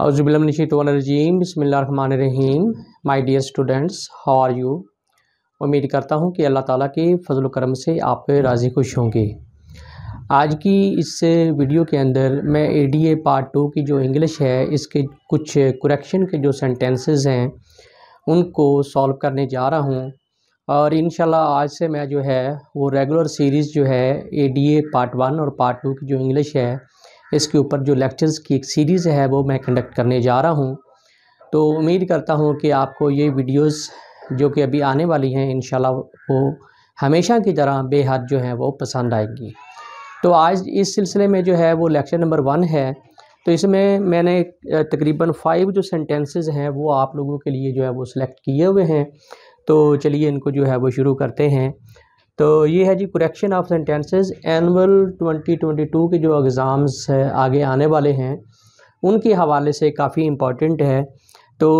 हाउज़बिलमनशीतवानरजीम Rahim my dear students how are you उम्मीद करता हूँ कि अल्लाह ताला के फजल करम से आप राज़ी खुश होंगे आज की इस वीडियो के अंदर मैं A D A part two की जो इंग्लिश है इसके कुछ करेक्शन के जो सेंटेंसेस हैं उनको सॉल्व करने जा रहा हूँ और इन आज से मैं जो है वो रेगुलर सीरीज़ जो है A D A part one और पार्ट टू की जो इंग्लिश है इसके ऊपर जो लेक्चर्स की एक सीरीज़ है वो मैं कंडक्ट करने जा रहा हूँ तो उम्मीद करता हूँ कि आपको ये वीडियोस जो कि अभी आने वाली हैं इन वो हमेशा की तरह बेहद जो है वो पसंद आएगी तो आज इस सिलसिले में जो है वो लेक्चर नंबर वन है तो इसमें मैंने तकरीबन फ़ाइव जो सेंटेंसेस हैं वो आप लोगों के लिए जो है वो सिलेक्ट किए हुए हैं तो चलिए इनको जो है वो शुरू करते हैं तो ये है जी करेक्शन ऑफ सेंटेंसेस एनअल 2022 के जो एग्ज़ाम्स आगे आने वाले हैं उनके हवाले से काफ़ी इम्पॉर्टेंट है तो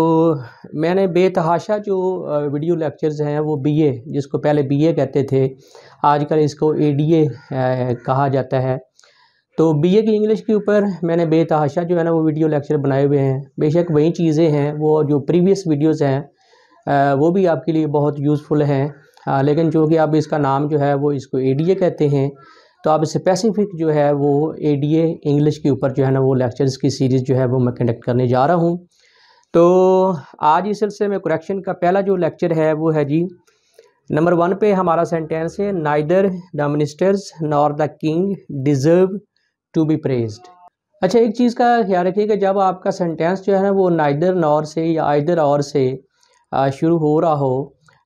मैंने बेतहाशा जो वीडियो लेक्चर्स हैं वो बीए जिसको पहले बीए कहते थे आजकल इसको एडीए कहा जाता है तो बीए की इंग्लिश के ऊपर मैंने बेतहाशा जो है ना वो वीडियो लेक्चर बनाए हुए हैं बेशक वही चीज़ें हैं वो जो प्रीवियस वीडियोज़ हैं वो भी आपके लिए बहुत यूज़फुल हैं आ, हाँ, लेकिन जो कि अब इसका नाम जो है वो इसको ए कहते हैं तो आप स्पेसिफिक जो है वो ए इंग्लिश के ऊपर जो है ना वो लेक्चर्स की सीरीज़ जो है वो मैं कंडक्ट करने जा रहा हूँ तो आज इस सिलसिले में करेक्शन का पहला जो लेक्चर है वो है जी नंबर वन पे हमारा सेंटेंस है neither the ministers nor the king deserve to be praised अच्छा एक चीज़ का ख्याल रखिएगा जब आपका सेंटेंस जो है ना वो नाइदर नॉर से या आइदर और से शुरू हो रहा हो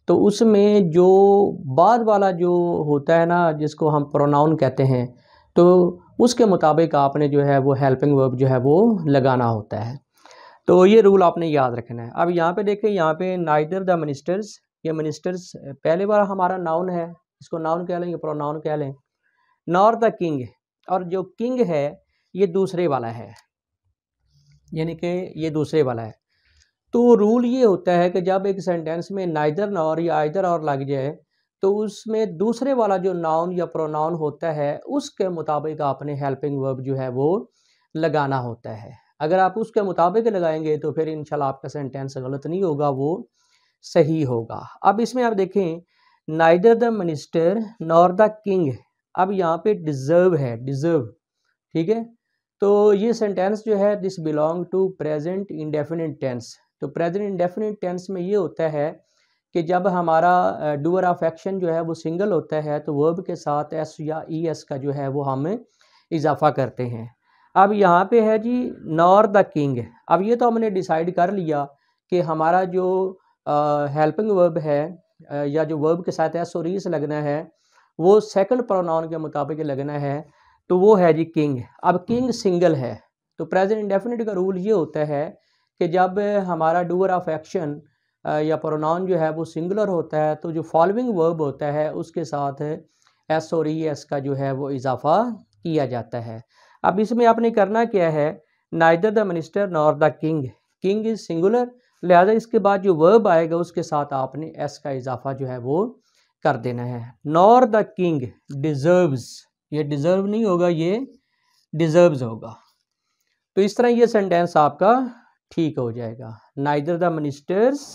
तो उसमें जो बाद वाला जो होता है ना जिसको हम प्रोनाउन कहते हैं तो उसके मुताबिक आपने जो है वो हेल्पिंग वर्ब जो है वो लगाना होता है तो ये रूल आपने याद रखना है अब यहाँ पे देखें यहाँ पे नाइदर द मिनिस्टर्स ये मिनिस्टर्स पहले बार हमारा नाउन है इसको नाउन कह लें लेंगे प्रोनाउन कह लें नॉर द किंग और जो किंग है ये दूसरे वाला है यानी कि ये दूसरे वाला है तो रूल ये होता है कि जब एक सेंटेंस में नाइदर नॉर या आइदर और लग जाए तो उसमें दूसरे वाला जो नाउन या प्रोनाउन होता है उसके मुताबिक आपने हेल्पिंग वर्ब जो है वो लगाना होता है अगर आप उसके मुताबिक लगाएंगे तो फिर इंशाल्लाह आपका सेंटेंस गलत नहीं होगा वो सही होगा अब इसमें आप देखें neither the minister nor the king अब यहाँ पे डिज़र्व है डिज़र्व ठीक है तो ये सेंटेंस जो है this belong to present indefinite tense तो प्रेजेंट इंडेफिनिट टेंस में ये होता है कि जब हमारा डूअर ऑफ एक्शन जो है वो सिंगल होता है तो वर्ब के साथ एस या ई एस का जो है वो हम इजाफा करते हैं अब यहाँ पे है जी नॉर द किंग अब ये तो हमने डिसाइड कर लिया कि हमारा जो हेल्पिंग वर्ब है आ, या जो वर्ब के साथ एस और ईस लगना है वो सेकंड प्रोनाउन के मुताबिक लगना है तो वो है जी किंग अब किंग सिंगल है तो प्रेजेंट इंडेफिनिट का रूल ये होता है कि जब हमारा डूअर ऑफ एक्शन या प्रोनाउन जो है वो सिंगुलर होता है तो जो फॉलोइंग वर्ब होता है उसके साथ एस और ई एस का जो है वो इजाफा किया जाता है अब इसमें आपने करना क्या है neither the minister nor the king king is singular लिहाजा इसके बाद जो वर्ब आएगा उसके साथ आपने एस का इजाफा जो है वो कर देना है नॉर द किंग डिज़र्व्स ये डिज़र्व नहीं होगा ये डिज़र्व्स होगा तो इस तरह ये सेंटेंस आपका ठीक हो जाएगा neither the ministers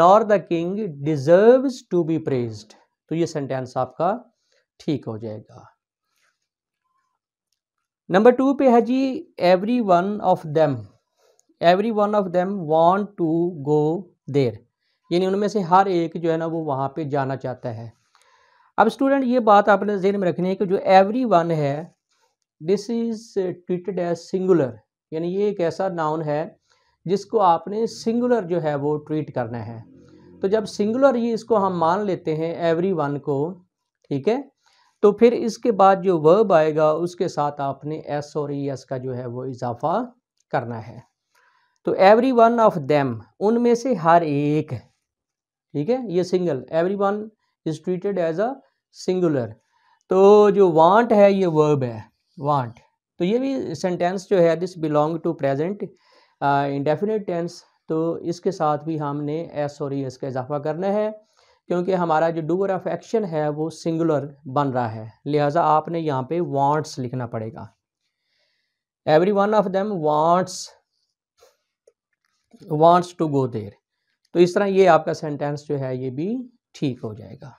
nor the king deserves to be praised तो ये सेंटेंस आपका ठीक हो जाएगा नंबर टू पे है जी every one of them every one of them want to go there यानी उनमें से हर एक जो है ना वो वहाँ पे जाना चाहता है अब स्टूडेंट ये बात आपने जहन में रखनी है कि जो एवरी वन है this is treated as singular यानी ये एक ऐसा नाउन है जिसको आपने सिंगुलर जो है वो ट्रीट करना है तो जब सिंगुलर ही इसको हम मान लेते हैं एवरी वन को ठीक है तो फिर इसके बाद जो वर्ब आएगा उसके साथ आपने एस और ई एस का जो है वो इजाफा करना है तो एवरी वन ऑफ देम उनमें से हर एक ठीक है ये single every one is treated as a singular तो जो वांट है ये वर्ब है वांट तो ये भी सेंटेंस जो है this belong to present indefinite tense तो इसके साथ भी हमने एस और ई e एस का इजाफा करना है क्योंकि हमारा जो डूअर ऑफ एक्शन है वो सिंगुलर बन रहा है लिहाजा आपने यहाँ पे वांट्स लिखना पड़ेगा every one of them wants wants to go there तो इस तरह ये आपका सेंटेंस जो है ये भी ठीक हो जाएगा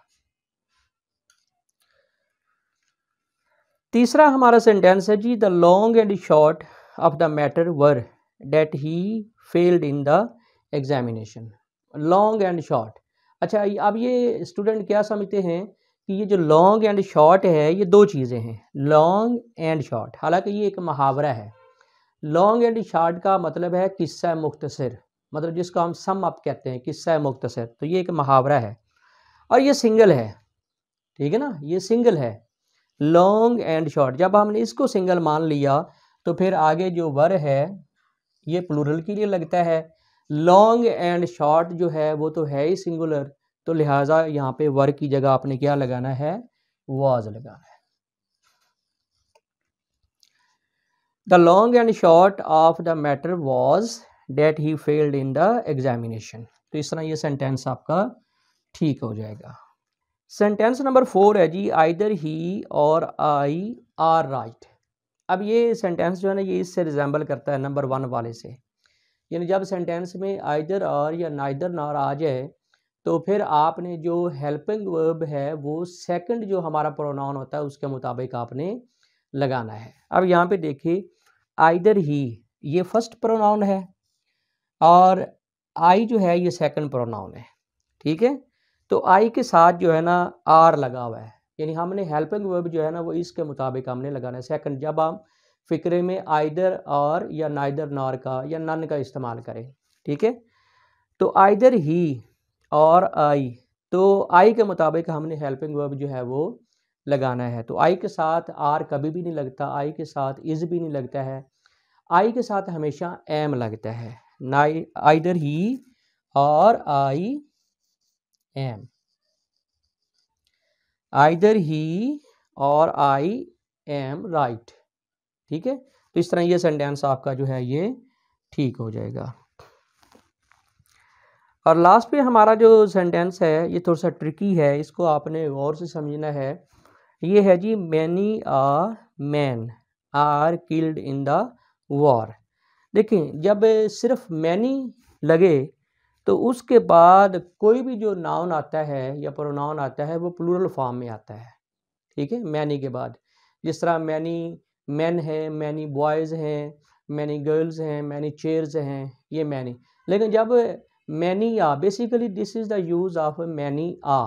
तीसरा हमारा सेंटेंस है जी the long and short of the matter were that he failed in the examination long and short अच्छा अब ये स्टूडेंट क्या समझते हैं कि ये जो लॉन्ग एंड शॉर्ट है ये दो चीज़ें हैं लॉन्ग एंड शॉर्ट हालांकि ये एक मुहावरा है लॉन्ग एंड शॉर्ट का मतलब है किस्सा मुख्तसर मतलब जिसको हम सम अप कहते हैं किस्सा मुख्तसर तो ये एक मुहावरा है और ये सिंगल है ठीक है ना ये सिंगल है लॉन्ग एंड शॉर्ट जब हमने इसको सिंगल मान लिया तो फिर आगे जो वर है ये प्लूरल के लिए लगता है लॉन्ग एंड शॉर्ट जो है वो तो है ही सिंगुलर तो लिहाजा यहाँ पे वर की जगह आपने क्या लगाना है वॉज लगाना है the long and short of the matter was that he failed in the examination तो इस तरह ये सेंटेंस आपका ठीक हो जाएगा सेंटेंस नंबर फोर है जी आइदर ही और आई आर राइट अब ये सेंटेंस जो है ना ये इससे रिजेंबल करता है नंबर वन वाले से यानी जब सेंटेंस में आइदर और या नाइदर नार आ जाए तो फिर आपने जो हेल्पिंग वर्ब है वो सेकंड जो हमारा प्रोनाउन होता है उसके मुताबिक आपने लगाना है अब यहाँ पे देखिए आइदर ही ये फर्स्ट प्रोनाउन है और आई जो है ये सेकंड प्रोनाउन है ठीक है तो आई के साथ जो है ना आर लगा हुआ है यानी हमने हेल्पिंग वर्ब जो है ना वो इसके मुताबिक हमने लगाना है सेकंड जब हम फ़िक्रे में आइदर और या नाइदर नार का या नन का इस्तेमाल करें ठीक है तो आइदर ही और आई तो आई के मुताबिक हमने हेल्पिंग वर्ब जो है वो लगाना है तो आई के साथ आर कभी भी नहीं लगता आई के साथ इज़ भी नहीं लगता है आई के साथ हमेशा एम लगता है नाई आइदर ही और आई am आइदर ही और आई एम राइट ठीक है तो इस तरह ये सेंटेंस आपका जो है ये ठीक हो जाएगा और लास्ट पे हमारा जो सेंटेंस है ये थोड़ा सा ट्रिकी है इसको आपने गौर से समझना है ये है जी many a man are killed in the war देखें जब सिर्फ मैनी लगे तो उसके बाद कोई भी जो नाउन आता है या प्रोनाउन आता है वो प्लूरल फॉर्म में आता है ठीक है मैनी के बाद जिस तरह मैनी मैन है मैनी बॉयज़ हैं मैनी गर्ल्स हैं मैनी चेयर्स हैं ये मैनी लेकिन जब many a basically this is the use of many a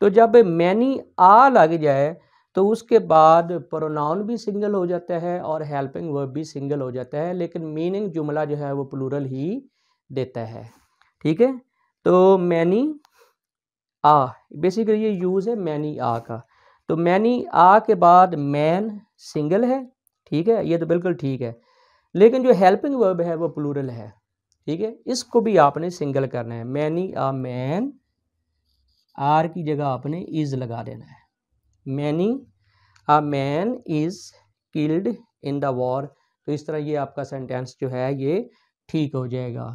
तो जब मैनी आ लग जाए तो उसके बाद प्रोनाउन भी सिंगल हो जाता है और हेल्पिंग वर्ब भी सिंगल हो जाता है लेकिन मीनिंग जुमला जो है वो प्लूरल ही देता है ठीक है तो मैनी आ बेसिकली ये यूज़ है मैनी आ का तो मैनी आ के बाद मैन सिंगल है ठीक है ये तो बिल्कुल ठीक है लेकिन जो हेल्पिंग वर्ब है वो प्लूरल है ठीक है इसको भी आपने सिंगल करना है मैनी आ मैन आर की जगह आपने इज़ लगा देना है many a man is killed in the war तो इस तरह ये आपका सेंटेंस जो है ये ठीक हो जाएगा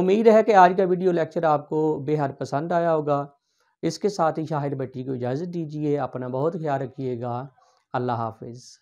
उम्मीद है कि आज का वीडियो लेक्चर आपको बेहद पसंद आया होगा इसके साथ ही शाहिद बट्टी को इजाज़त दीजिए अपना बहुत ख्याल रखिएगा अल्लाह हाफिज़